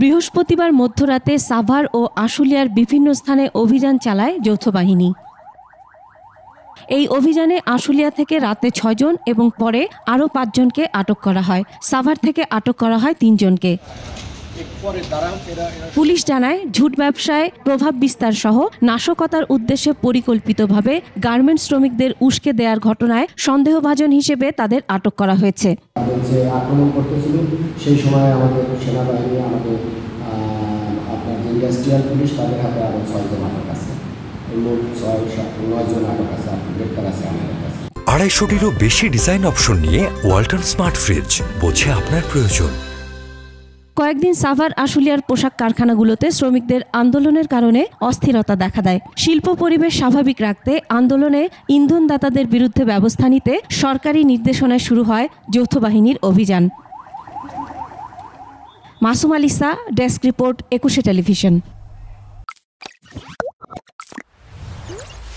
বৃহস্পতিবার মধ্যরাতে সাভার ও আশুলিয়ার বিভিন্ন স্থানে অভিযান চালায় যৌথ বাহিনী এই অভিযানে আশুলিয়া থেকে রাতে ছয়জন এবং পরে আরও পাঁচজনকে আটক করা হয় সাভার থেকে আটক করা হয় তিনজনকে পুলিশ জানায় ঝুট ব্যবসায় প্রভাব বিস্তার সহ নাশকতার উদ্দেশ্যে পরিকল্পিতভাবে গার্মেন্টস শ্রমিকদের উস্কে দেওয়ার ঘটনায় সন্দেহভাজন হিসেবে তাদের আটক করা হয়েছে সেই সময় আমাদের সেনাবাহিনী আমাদের আপনার যে ইন্ডাস্ট্রিয়াল পুলিশ তাদের হাতে আরও ছয়জন আটক আছে মোট ছয় সাত নয়জন আটক আছে গ্রেপ্তার আছে আমাদের কাছে আড়াইশোটিরও বেশি ডিজাইন অপশন নিয়ে ওয়াল্টন স্মার্ট ফ্রিজ বোঝে আপনার প্রয়োজন কয়েকদিন সাভার আশুলিয়ার পোশাক কারখানাগুলোতে শ্রমিকদের আন্দোলনের কারণে অস্থিরতা দেখা দেয় শিল্প পরিবেশ স্বাভাবিক রাখতে আন্দোলনে ইন্ধনদাতাদের বিরুদ্ধে ব্যবস্থা নিতে সরকারি নির্দেশনায় শুরু হয় যৌথ বাহিনীর অভিযান Masum Alisa desk report Ekushey television